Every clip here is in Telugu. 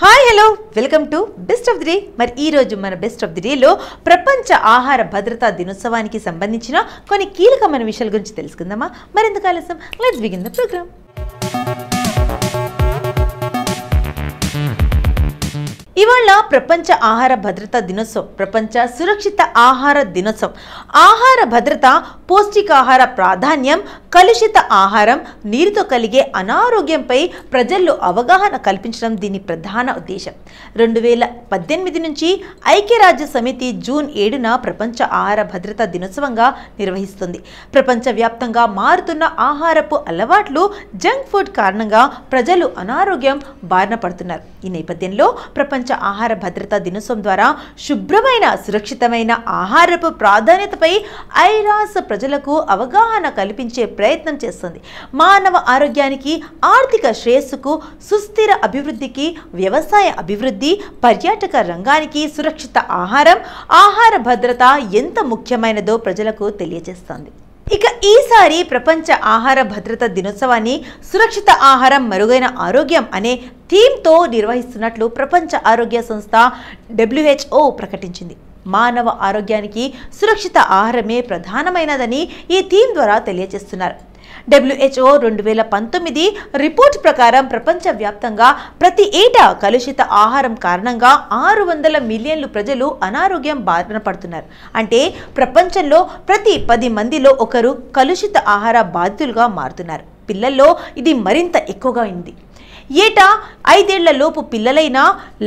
hi hello welcome to best of the day మరి ఈరోజు మన బెస్ట్ ఆఫ్ ది డేలో ప్రపంచ ఆహార భద్రతా దినోత్సవానికి సంబంధించిన కొన్ని కీలకమైన విషయాల గురించి తెలుసుకుందామా మరింత కాలసం లెట్స్ బిగిన్ ద ప్రోగ్రామ్ ఇవాళ ప్రపంచ ఆహార భద్రత దినోత్సవం ప్రపంచ సురక్షిత ఆహార దినోత్సవం ఆహార భద్రత పౌష్టికాహార ప్రాధాన్యం కలుషిత ఆహారం నీరుతో కలిగే అనారోగ్యంపై ప్రజల్లో అవగాహన కల్పించడం దీని ప్రధాన ఉద్దేశం రెండు వేల పద్దెనిమిది నుంచి ఐక్యరాజ్య సమితి జూన్ ఏడున ప్రపంచ ఆహార భద్రత దినోత్సవంగా నిర్వహిస్తుంది ప్రపంచవ్యాప్తంగా మారుతున్న ఆహారపు అలవాట్లు జంక్ ఫుడ్ కారణంగా ప్రజలు అనారోగ్యం బారిన పడుతున్నారు ఈ నేపథ్యంలో ప్రపంచ ఆహార ఆహార భద్రతా దినోత్సవం ద్వారా శుభ్రమైన సురక్షితమైన ఆహారపు ప్రాధాన్యతపై ఐరాస ప్రజలకు అవగాహన కల్పించే ప్రయత్నం చేస్తుంది మానవ ఆరోగ్యానికి ఆర్థిక శ్రేయస్సుకు సుస్థిర అభివృద్ధికి వ్యవసాయ అభివృద్ధి పర్యాటక రంగానికి సురక్షిత ఆహారం ఆహార భద్రత ఎంత ముఖ్యమైనదో ప్రజలకు తెలియజేస్తుంది ఇక ఈసారి ప్రపంచ ఆహార భద్రత దినోత్సవాన్ని సురక్షిత ఆహారం మరుగైన ఆరోగ్యం అనే థీమ్తో నిర్వహిస్తున్నట్లు ప్రపంచ ఆరోగ్య సంస్థ డబ్ల్యూహెచ్ఓ ప్రకటించింది మానవ ఆరోగ్యానికి సురక్షిత ఆహారమే ప్రధానమైనదని ఈ థీమ్ ద్వారా తెలియజేస్తున్నారు డబ్ల్యూహెచ్ఓ రెండు వేల పంతొమ్మిది రిపోర్ట్ ప్రకారం ప్రపంచవ్యాప్తంగా ప్రతి ఏటా కలుషిత ఆహారం కారణంగా ఆరు వందల మిలియన్లు ప్రజలు అనారోగ్యం బారిన పడుతున్నారు అంటే ప్రపంచంలో ప్రతి పది మందిలో ఒకరు కలుషిత ఆహార బాధితులుగా మారుతున్నారు పిల్లల్లో ఇది మరింత ఎక్కువగా ఉంది ఏటా ఐదేళ్లలోపు పిల్లలైన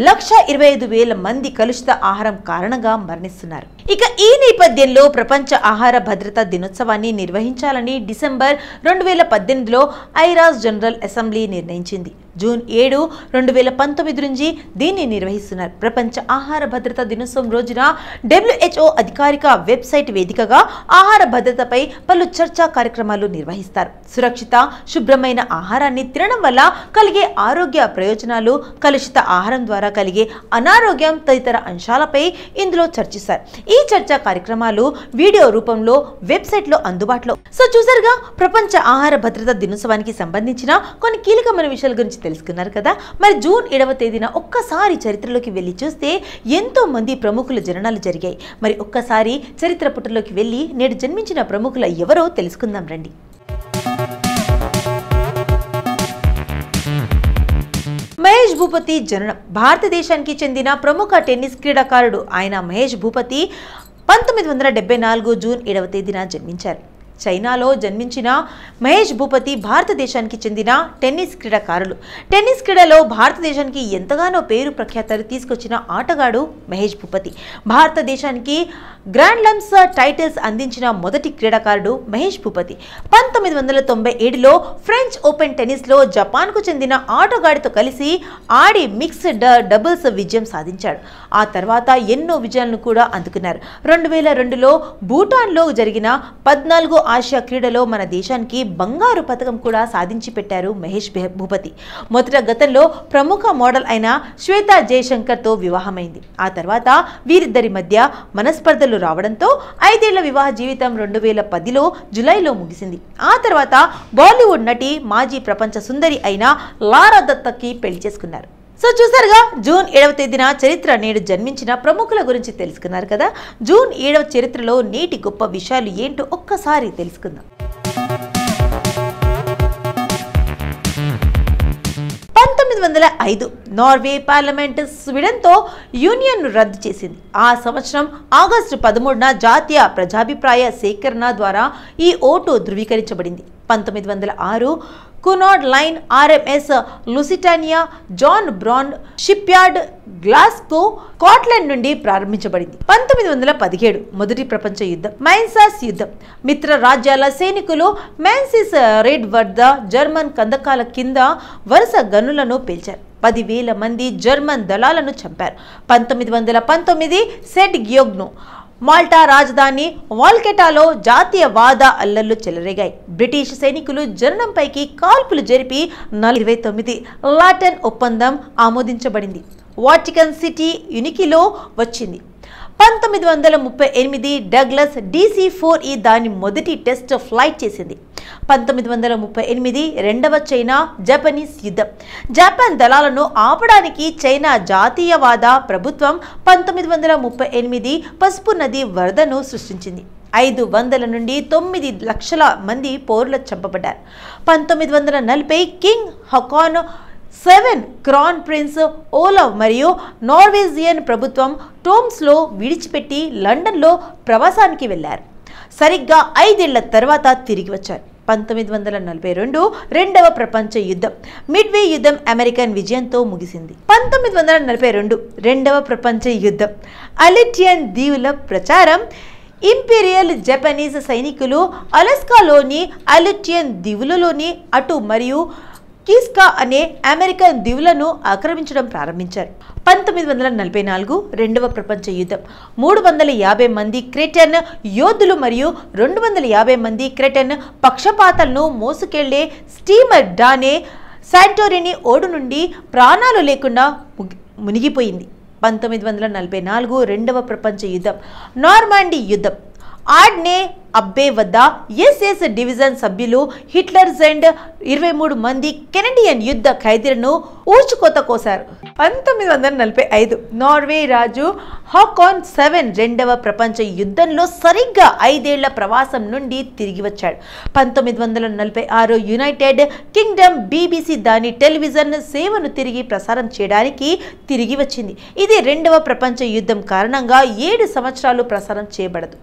లక్ష ఇరవై ఐదు వేల మంది కలుషిత ఆహారం కారణంగా మరణిస్తున్నారు ఇక ఈ నేపథ్యంలో ప్రపంచ ఆహార భద్రతా దినోత్సవాన్ని నిర్వహించాలని డిసెంబర్ రెండు వేల పద్దెనిమిదిలో ఐరాస్ జనరల్ అసెంబ్లీ నిర్ణయించింది జూన్ ఏడు రెండు వేల పంతొమ్మిది నుంచి దీన్ని నిర్వహిస్తున్నారు ప్రపంచ ఆహార భద్రతా దినోత్సవం రోజున డబ్ల్యూహెచ్ఓ అధికారిక వెబ్సైట్ వేదికగా ఆహార భద్రతపై పలు చర్చా కార్యక్రమాలు నిర్వహిస్తారు సురక్షిత శుభ్రమైన ఆహారాన్ని తినడం వల్ల కలిగే ఆరోగ్య ప్రయోజనాలు కలుషిత ఆహారం ద్వారా కలిగే అనారోగ్యం తదితర అంశాలపై ఇందులో చర్చిస్తారు ఈ చర్చా కార్యక్రమాలు వీడియో రూపంలో వెబ్సైట్లో అందుబాటులో సో చూసారుగా ప్రపంచ ఆహార భద్రత దినోత్సవానికి సంబంధించిన కొన్ని కీలకమైన విషయాల గురించి తెలుసుకున్నారు కదా మరి జూన్ ఏడవ తేదీన ఒక్కసారి చరిత్రలోకి వెళ్ళి చూస్తే ఎంతో మంది ప్రముఖుల జననాలు జరిగాయి మరి ఒక్కసారి చరిత్ర పుటలోకి వెళ్ళి నేడు జన్మించిన ప్రముఖుల ఎవరో తెలుసుకుందాం రండి భూపతి జననం భారతదేశానికి చెందిన ప్రముఖ టెన్నిస్ క్రీడాకారుడు ఆయన మహేష్ భూపతి పంతొమ్మిది వందల డెబ్బై నాలుగు జూన్ ఏడవ తేదీన జన్మించారు చైనాలో జన్మించిన మహేష్ భూపతి భారతదేశానికి చెందిన టెన్నిస్ క్రీడాకారులు టెన్నిస్ క్రీడలో భారతదేశానికి ఎంతగానో పేరు ప్రఖ్యాతలు తీసుకొచ్చిన ఆటగాడు మహేష్ భూపతి భారతదేశానికి గ్రాండ్ లమ్స్ టైటిల్స్ అందించిన మొదటి క్రీడాకారుడు మహేష్ భూపతి పంతొమ్మిది వందల తొంభై ఏడులో ఫ్రెంచ్ ఓపెన్ టెన్నిస్లో జపాన్కు చెందిన ఆటగాడితో కలిసి ఆడి మిక్స్డ్ డబుల్స్ విజయం సాధించాడు ఆ తర్వాత ఎన్నో విజయాలను కూడా అందుకున్నారు రెండు వేల రెండులో భూటాన్లో జరిగిన పద్నాలుగు ఆసియా క్రీడలో మన దేశానికి బంగారు పథకం కూడా సాధించి పెట్టారు మహేష్ భూపతి మొదట గతంలో ప్రముఖ మోడల్ అయిన శ్వేత తో వివాహమైంది ఆ తర్వాత వీరిద్దరి మధ్య మనస్పర్ధలు రావడంతో ఐదేళ్ల వివాహ జీవితం రెండు వేల పదిలో జులైలో ముగిసింది ఆ ఆ తర్వాత బాలీవుడ్ నటి మాజీ ప్రపంచ సుందరి అయిన లారా దత్తకి పెళ్లి చేసుకున్నారు సో చూసారుగా జూన్ ఏడవ తేదీన చరిత్ర నేడు జన్మించిన ప్రముఖుల గురించి తెలుసుకున్నారు కదా జూన్ ఏడవ చరిత్రలో నేటి గొప్ప విషయాలు ఏంటో ఒక్కసారి తెలుసుకుందాం ఐదు నార్వే పార్లమెంట్ స్వీడన్తో యూనియన్ను రద్దు చేసింది ఆ సంవత్సరం ఆగస్టు పదమూడున జాతీయ ప్రజాభిప్రాయ సేకరణ ద్వారా ఈ ఓటు ధృవీకరించబడింది పంతొమ్మిది వందల ఆరు Cunard line RMS Lusitania John Brown yard Glasgow Scotland నుండి ప్రారంభించబడింది పంతొమ్మిది వందల పదిహేడు మొదటి ప్రపంచ యుద్ధం మైన్సాస్ యుద్ధం మిత్ర రాజ్యాల సైనికులు మ్యాన్సిస్ రెడ్ వద్ద జర్మన్ కందకాల కింద వరుస గనులను పేల్చారు పదివేల మంది జర్మన్ దళాలను చంపారు పంతొమ్మిది వందల పంతొమ్మిది సెడ్ గ్యోగ్ను మాల్టా రాజధాని వాల్కెటాలో జాతీయ వాద అల్లర్లు చెలరేగాయి బ్రిటిష్ సైనికులు జర్మన్పైకి కాల్పులు జరిపి ఇరవై తొమ్మిది లాటన్ ఒప్పందం ఆమోదించబడింది వాటికన్ సిటీ యునికిలో వచ్చింది పంతొమ్మిది వందల ముప్పై ఎనిమిది డగ్లస్ డీసీ ఫోర్ ఈ దాని మొదటి టెస్ట్ ఫ్లైట్ చేసింది పంతొమ్మిది వందల ముప్పై ఎనిమిది రెండవ చైనా జపనీస్ యుద్ధం జపాన్ దళాలను ఆపడానికి చైనా జాతీయవాద ప్రభుత్వం పంతొమ్మిది వందల ముప్పై ఎనిమిది పసుపు నది వరదను సృష్టించింది ఐదు వందల నుండి తొమ్మిది లక్షల మంది పౌరులు చంపబడ్డారు పంతొమ్మిది వందల నలభై king Haakon seven crown prince Olav మరియు నార్వేజియన్ ప్రభుత్వం టోమ్స్లో విడిచిపెట్టి లండన్లో ప్రవాసానికి వెళ్లారు సరిగ్గా ఐదేళ్ల తర్వాత తిరిగి వచ్చారు పంతొమ్మిది వందల నలభై రెండు రెండవ ప్రపంచ యుద్ధం మిడ్వే యుద్ధం అమెరికన్ విజయంతో ముగిసింది పంతొమ్మిది వందల నలభై రెండు రెండవ ప్రపంచ యుద్ధం అలెటియన్ దీవుల ప్రచారం ఇంపీరియల్ జపనీస్ సైనికులు అలస్కాలోని అలిటియన్ దీవులలోని అటు మరియు కీస్కా అనే అమెరికన్ దివులను ఆక్రమించడం ప్రారంభించారు పంతొమ్మిది వందల నలభై నాలుగు రెండవ ప్రపంచ యుద్ధం మూడు వందల యాభై మంది క్రెటన్ యోధులు మరియు రెండు వందల యాభై మంది క్రెటన్ పక్షపాతలను మోసుకెళ్లే స్టీమర్ డానే శాంటోరిని ఓడు నుండి ప్రాణాలు లేకుండా మునిగిపోయింది పంతొమ్మిది వందల నలభై నాలుగు రెండవ ప్రపంచ యుద్ధం నార్మాండీ యుద్ధం ఆడ్నే అబ్బే వద్ద ఎస్ఎస్ డివిజన్ సభ్యులు హిట్లర్ జెండ్ ఇరవై మూడు మంది కెనడియన్ యుద్ధ ఖైదీలను ఊచుకోత కోశారు పంతొమ్మిది వందల నలభై ఐదు నార్వే రాజు హాకాన్ సెవెన్ రెండవ ప్రపంచ యుద్ధంలో సరిగ్గా ఐదేళ్ల ప్రవాసం నుండి తిరిగి వచ్చాడు పంతొమ్మిది వందల నలభై ఆరు యునైటెడ్ కింగ్డమ్ బీబీసీ దాని టెలివిజన్ సేవను తిరిగి ప్రసారం చేయడానికి తిరిగి వచ్చింది ఇది రెండవ ప్రపంచ యుద్ధం కారణంగా ఏడు సంవత్సరాలు ప్రసారం చేయబడదు